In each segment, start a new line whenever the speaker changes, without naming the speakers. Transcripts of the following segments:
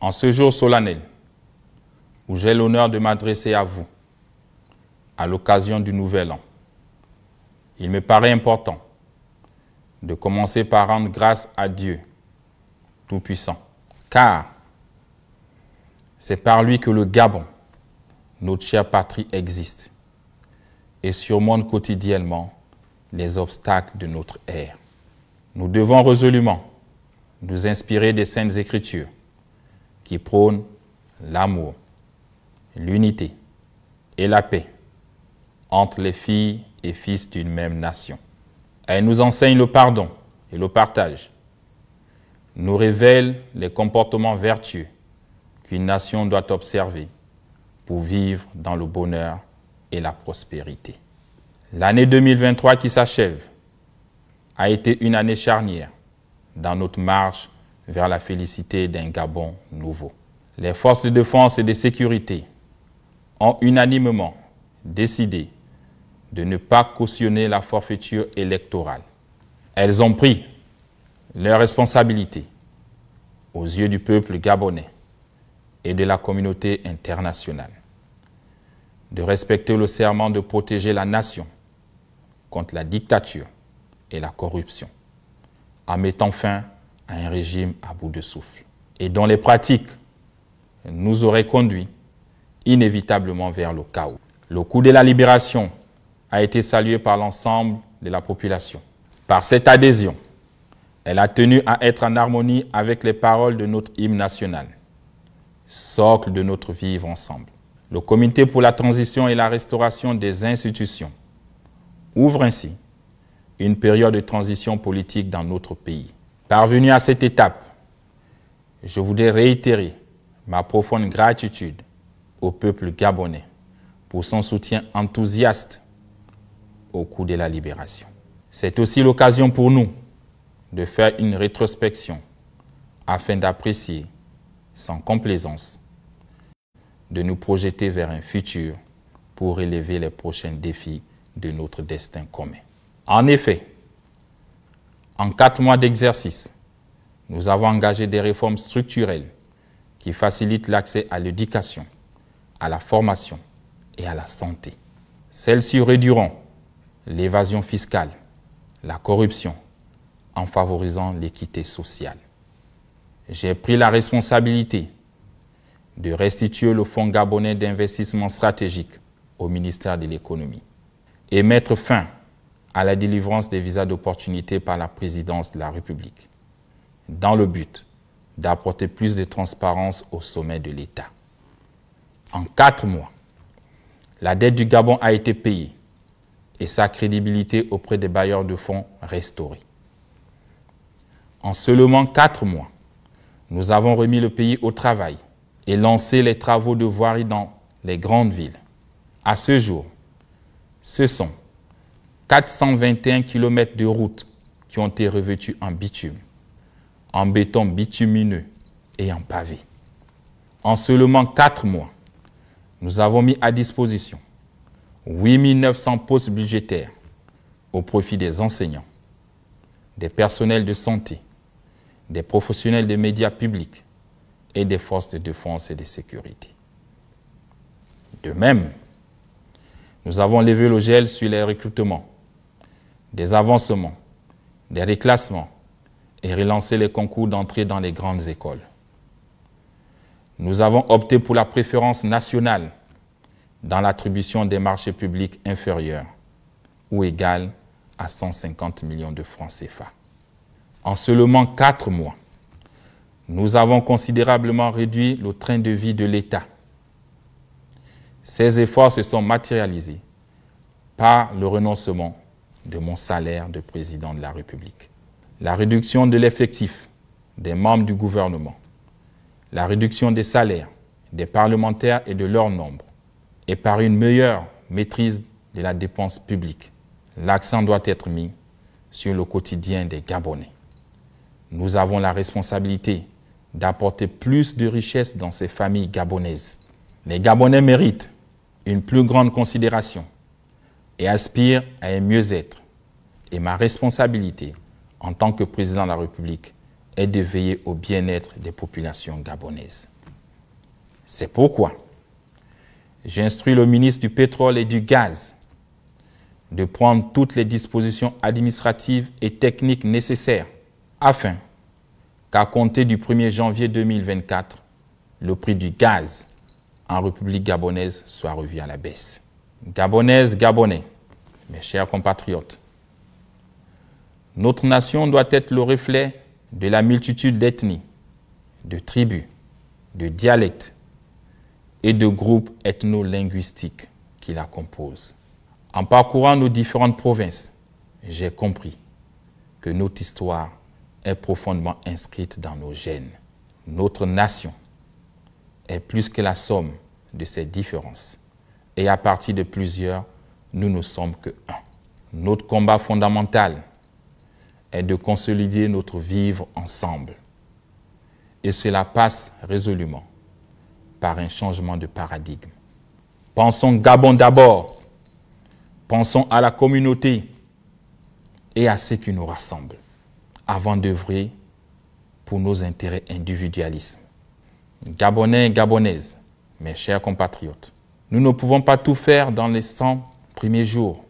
en ce jour solennel où j'ai l'honneur de m'adresser à vous à l'occasion du Nouvel An, il me paraît important de commencer par rendre grâce à Dieu Tout-Puissant, car c'est par lui que le Gabon, notre chère patrie, existe et surmonte quotidiennement les obstacles de notre ère. Nous devons résolument nous inspirer des saintes écritures qui prône l'amour, l'unité et la paix entre les filles et fils d'une même nation. Elle nous enseigne le pardon et le partage, nous révèle les comportements vertueux qu'une nation doit observer pour vivre dans le bonheur et la prospérité. L'année 2023 qui s'achève a été une année charnière dans notre marche vers la félicité d'un Gabon nouveau. Les forces de défense et de sécurité ont unanimement décidé de ne pas cautionner la forfaiture électorale. Elles ont pris leurs responsabilités aux yeux du peuple gabonais et de la communauté internationale, de respecter le serment de protéger la nation contre la dictature et la corruption, en mettant fin à un régime à bout de souffle et dont les pratiques nous auraient conduit inévitablement vers le chaos. Le coup de la libération a été salué par l'ensemble de la population. Par cette adhésion, elle a tenu à être en harmonie avec les paroles de notre hymne national, socle de notre vivre ensemble. Le Comité pour la transition et la restauration des institutions ouvre ainsi une période de transition politique dans notre pays. Parvenu à cette étape, je voudrais réitérer ma profonde gratitude au peuple gabonais pour son soutien enthousiaste au cours de la libération. C'est aussi l'occasion pour nous de faire une rétrospection afin d'apprécier sans complaisance, de nous projeter vers un futur pour relever les prochains défis de notre destin commun. En effet, en quatre mois d'exercice, nous avons engagé des réformes structurelles qui facilitent l'accès à l'éducation, à la formation et à la santé. Celles-ci réduiront l'évasion fiscale, la corruption, en favorisant l'équité sociale. J'ai pris la responsabilité de restituer le Fonds gabonais d'investissement stratégique au ministère de l'économie et mettre fin à la délivrance des visas d'opportunité par la présidence de la République, dans le but d'apporter plus de transparence au sommet de l'État. En quatre mois, la dette du Gabon a été payée et sa crédibilité auprès des bailleurs de fonds restaurée. En seulement quatre mois, nous avons remis le pays au travail et lancé les travaux de voirie dans les grandes villes. À ce jour, ce sont 421 km de routes qui ont été revêtues en bitume, en béton bitumineux et en pavé. En seulement 4 mois, nous avons mis à disposition 8 900 postes budgétaires au profit des enseignants, des personnels de santé, des professionnels des médias publics et des forces de défense et de sécurité. De même, nous avons levé le gel sur les recrutements des avancements, des reclassements et relancer les concours d'entrée dans les grandes écoles. Nous avons opté pour la préférence nationale dans l'attribution des marchés publics inférieurs ou égales à 150 millions de francs CFA. En seulement quatre mois, nous avons considérablement réduit le train de vie de l'État. Ces efforts se sont matérialisés par le renoncement de mon salaire de président de la République. La réduction de l'effectif des membres du gouvernement. La réduction des salaires des parlementaires et de leur nombre. Et par une meilleure maîtrise de la dépense publique, l'accent doit être mis sur le quotidien des Gabonais. Nous avons la responsabilité d'apporter plus de richesse dans ces familles gabonaises. Les Gabonais méritent une plus grande considération et aspirent à un mieux-être et ma responsabilité en tant que président de la République est de veiller au bien-être des populations gabonaises. C'est pourquoi j'instruis le ministre du Pétrole et du Gaz de prendre toutes les dispositions administratives et techniques nécessaires afin qu'à compter du 1er janvier 2024, le prix du gaz en République gabonaise soit revu à la baisse. Gabonaise, Gabonais, mes chers compatriotes, notre nation doit être le reflet de la multitude d'ethnies, de tribus, de dialectes et de groupes ethno-linguistiques qui la composent. En parcourant nos différentes provinces, j'ai compris que notre histoire est profondément inscrite dans nos gènes. Notre nation est plus que la somme de ces différences. Et à partir de plusieurs, nous ne sommes que un. Notre combat fondamental est de consolider notre vivre ensemble. Et cela passe résolument par un changement de paradigme. Pensons Gabon d'abord. Pensons à la communauté et à ce qui nous rassemble avant d'œuvrer pour nos intérêts individualistes. Gabonais et Gabonaises, mes chers compatriotes, nous ne pouvons pas tout faire dans les 100 premiers jours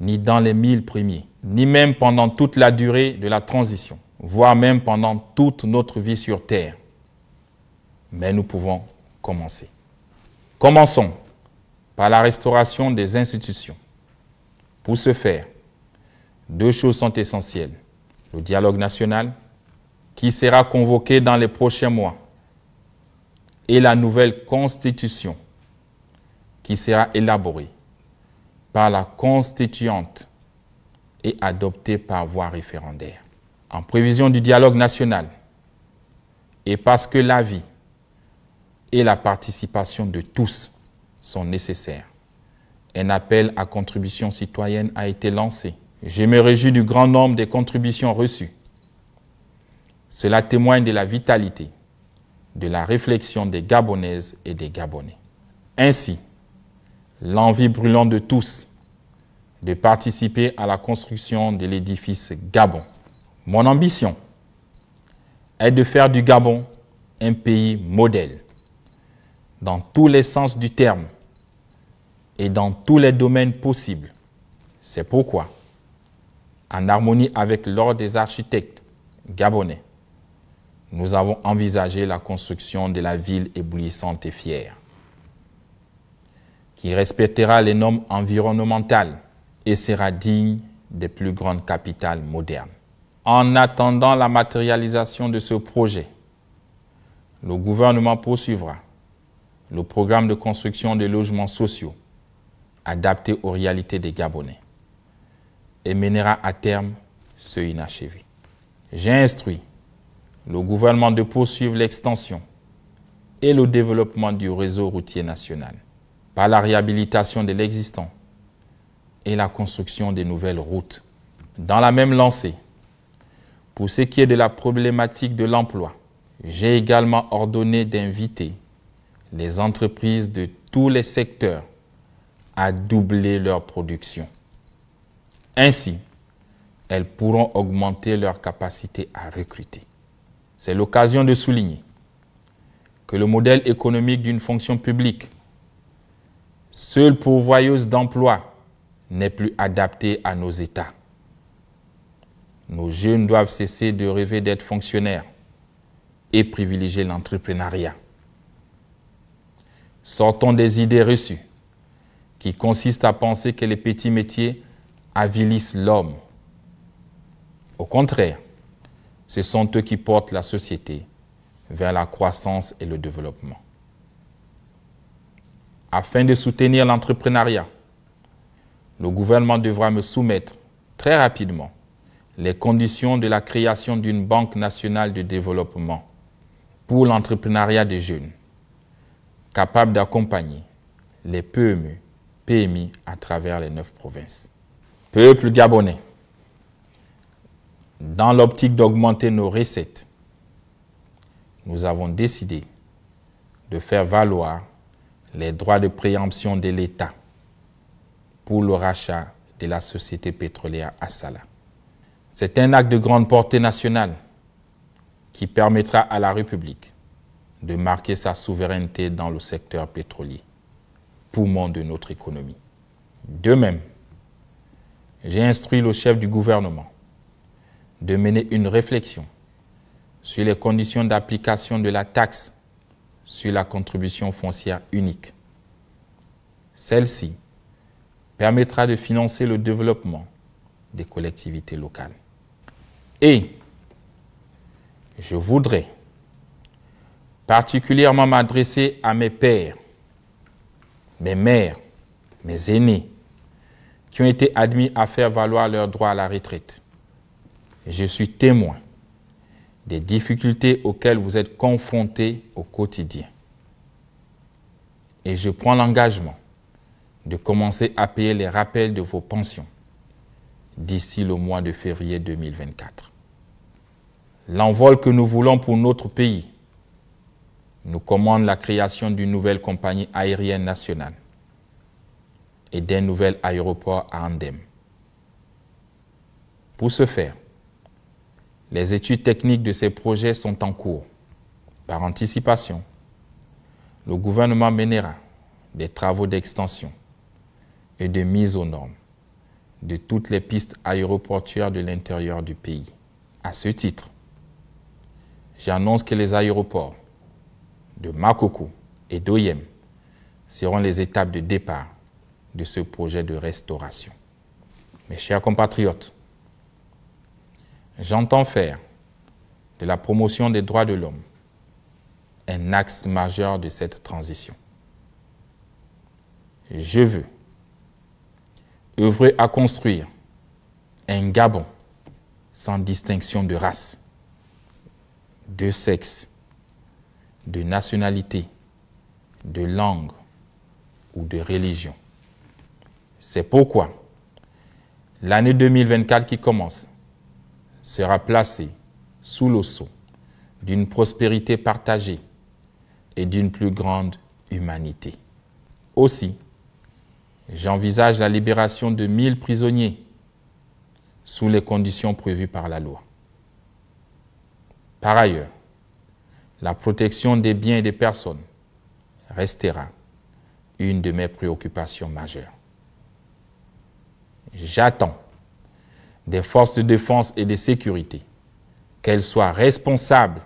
ni dans les mille premiers, ni même pendant toute la durée de la transition, voire même pendant toute notre vie sur Terre. Mais nous pouvons commencer. Commençons par la restauration des institutions. Pour ce faire, deux choses sont essentielles. Le dialogue national, qui sera convoqué dans les prochains mois, et la nouvelle constitution, qui sera élaborée par la constituante et adoptée par voie référendaire. En prévision du dialogue national et parce que l'avis et la participation de tous sont nécessaires, un appel à contribution citoyenne a été lancé. Je me réjouis du grand nombre des contributions reçues. Cela témoigne de la vitalité, de la réflexion des Gabonaises et des Gabonais. Ainsi, l'envie brûlante de tous de participer à la construction de l'édifice Gabon. Mon ambition est de faire du Gabon un pays modèle dans tous les sens du terme et dans tous les domaines possibles. C'est pourquoi, en harmonie avec l'ordre des architectes gabonais, nous avons envisagé la construction de la ville éblouissante et fière qui respectera les normes environnementales et sera digne des plus grandes capitales modernes. En attendant la matérialisation de ce projet, le gouvernement poursuivra le programme de construction de logements sociaux adaptés aux réalités des Gabonais et mènera à terme ce inachevé. J'ai instruit le gouvernement de poursuivre l'extension et le développement du réseau routier national à la réhabilitation de l'existant et la construction de nouvelles routes. Dans la même lancée, pour ce qui est de la problématique de l'emploi, j'ai également ordonné d'inviter les entreprises de tous les secteurs à doubler leur production. Ainsi, elles pourront augmenter leur capacité à recruter. C'est l'occasion de souligner que le modèle économique d'une fonction publique seule pourvoyeuse d'emploi, n'est plus adaptée à nos États. Nos jeunes doivent cesser de rêver d'être fonctionnaires et privilégier l'entrepreneuriat. Sortons des idées reçues qui consistent à penser que les petits métiers avilissent l'homme. Au contraire, ce sont eux qui portent la société vers la croissance et le développement. Afin de soutenir l'entrepreneuriat, le gouvernement devra me soumettre très rapidement les conditions de la création d'une Banque nationale de développement pour l'entrepreneuriat des jeunes, capable d'accompagner les PME, PMI à travers les neuf provinces. Peuple gabonais, dans l'optique d'augmenter nos recettes, nous avons décidé de faire valoir les droits de préemption de l'État pour le rachat de la société pétrolière Assala. C'est un acte de grande portée nationale qui permettra à la République de marquer sa souveraineté dans le secteur pétrolier, poumon de notre économie. De même, j'ai instruit le chef du gouvernement de mener une réflexion sur les conditions d'application de la taxe sur la contribution foncière unique. Celle-ci permettra de financer le développement des collectivités locales. Et je voudrais particulièrement m'adresser à mes pères, mes mères, mes aînés, qui ont été admis à faire valoir leur droit à la retraite. Je suis témoin des difficultés auxquelles vous êtes confrontés au quotidien. Et je prends l'engagement de commencer à payer les rappels de vos pensions d'ici le mois de février 2024. L'envol que nous voulons pour notre pays nous commande la création d'une nouvelle compagnie aérienne nationale et d'un nouvel aéroport à Andem. Pour ce faire, les études techniques de ces projets sont en cours. Par anticipation, le gouvernement mènera des travaux d'extension et de mise aux normes de toutes les pistes aéroportuaires de l'intérieur du pays. À ce titre, j'annonce que les aéroports de Makoko et d'Oyem seront les étapes de départ de ce projet de restauration. Mes chers compatriotes, j'entends faire de la promotion des droits de l'homme un axe majeur de cette transition. Je veux œuvrer à construire un Gabon sans distinction de race, de sexe, de nationalité, de langue ou de religion. C'est pourquoi l'année 2024 qui commence sera placé sous le sceau d'une prospérité partagée et d'une plus grande humanité. Aussi, j'envisage la libération de mille prisonniers sous les conditions prévues par la loi. Par ailleurs, la protection des biens et des personnes restera une de mes préoccupations majeures. J'attends des forces de défense et de sécurité, qu'elles soient responsables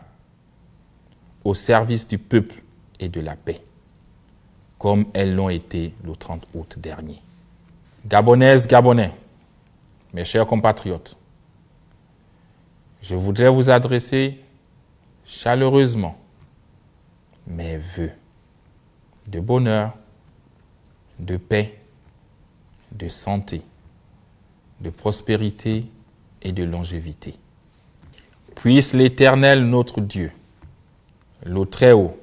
au service du peuple et de la paix, comme elles l'ont été le 30 août dernier. Gabonaises, Gabonais, mes chers compatriotes, je voudrais vous adresser chaleureusement mes vœux de bonheur, de paix, de santé de prospérité et de longévité. Puisse l'Éternel notre Dieu, le Très-Haut,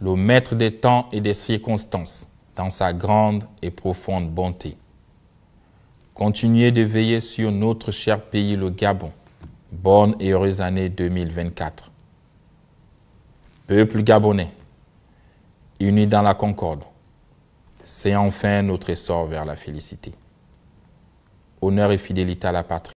le Maître des temps et des circonstances, dans sa grande et profonde bonté, continuer de veiller sur notre cher pays, le Gabon. Bonne et heureuse année 2024. Peuple gabonais, unis dans la concorde, c'est enfin notre essor vers la félicité honneur et fidélité à la patrie.